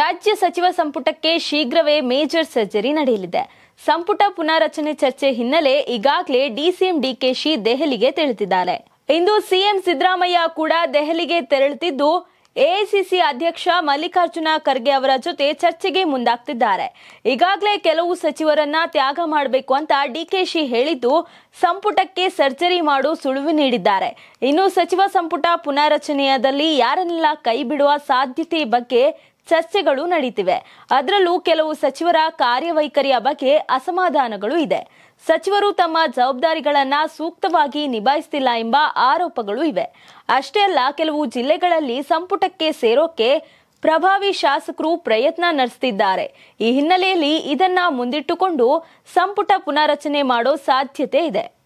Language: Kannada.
ರಾಜ್ಯ ಸಚಿವ ಸಂಪುಟಕ್ಕೆ ಶೀಘ್ರವೇ ಮೇಜರ್ ಸರ್ಜರಿ ನಡೆಯಲಿದೆ ಸಂಪುಟ ಪುನಾರಚನೆ ಚರ್ಚೆ ಹಿನ್ನೆಲೆ ಈಗಾಗಲೇ ಡಿಸಿಎಂ ಡಿಕೆಶಿ ದೆಹಲಿಗೆ ತೆರಳುತ್ತಿದ್ದಾರೆ ಇಂದು ಸಿಎಂ ಸಿದ್ದರಾಮಯ್ಯ ಕೂಡ ದೆಹಲಿಗೆ ತೆರಳುತ್ತಿದ್ದು ಎಐಸಿಸಿ ಅಧ್ಯಕ್ಷ ಮಲ್ಲಿಕಾರ್ಜುನ ಖರ್ಗೆ ಅವರ ಜೊತೆ ಚರ್ಚೆಗೆ ಮುಂದಾಗ್ತಿದ್ದಾರೆ ಈಗಾಗಲೇ ಕೆಲವು ಸಚಿವರನ್ನ ತ್ಯಾಗ ಮಾಡಬೇಕು ಅಂತ ಡಿಕೆಶಿ ಹೇಳಿದ್ದು ಸಂಪುಟಕ್ಕೆ ಸರ್ಜರಿ ಮಾಡು ಸುಳಿವು ನೀಡಿದ್ದಾರೆ ಇನ್ನು ಸಚಿವ ಸಂಪುಟ ಪುನಾರಚನೆಯಲ್ಲಿ ಯಾರನ್ನೆಲ್ಲ ಕೈಬಿಡುವ ಸಾಧ್ಯತೆ ಬಗ್ಗೆ ಚರ್ಚೆಗಳು ನಡೀತಿವೆ ಅದರಲ್ಲೂ ಕೆಲವು ಸಚಿವರ ಕಾರ್ಯವೈಖರಿಯ ಬಗ್ಗೆ ಅಸಮಾಧಾನಗಳು ಇದೆ ಸಚಿವರು ತಮ್ಮ ಜವಾಬ್ದಾರಿಗಳನ್ನ ಸೂಕ್ತವಾಗಿ ನಿಭಾಯಿಸ್ತಿಲ್ಲ ಎಂಬ ಆರೋಪಗಳು ಇವೆ ಅಷ್ಟೇ ಅಲ್ಲ ಕೆಲವು ಜಿಲ್ಲೆಗಳಲ್ಲಿ ಸಂಪುಟಕ್ಕೆ ಸೇರೋಕೆ ಪ್ರಭಾವಿ ಶಾಸಕರು ಪ್ರಯತ್ನ ನಡೆಸುತ್ತಿದ್ದಾರೆ ಈ ಹಿನ್ನೆಲೆಯಲ್ಲಿ ಇದನ್ನ ಮುಂದಿಟ್ಟುಕೊಂಡು ಸಂಪುಟ ಪುನಾರಚನೆ ಮಾಡೋ ಸಾಧ್ಯತೆ ಇದೆ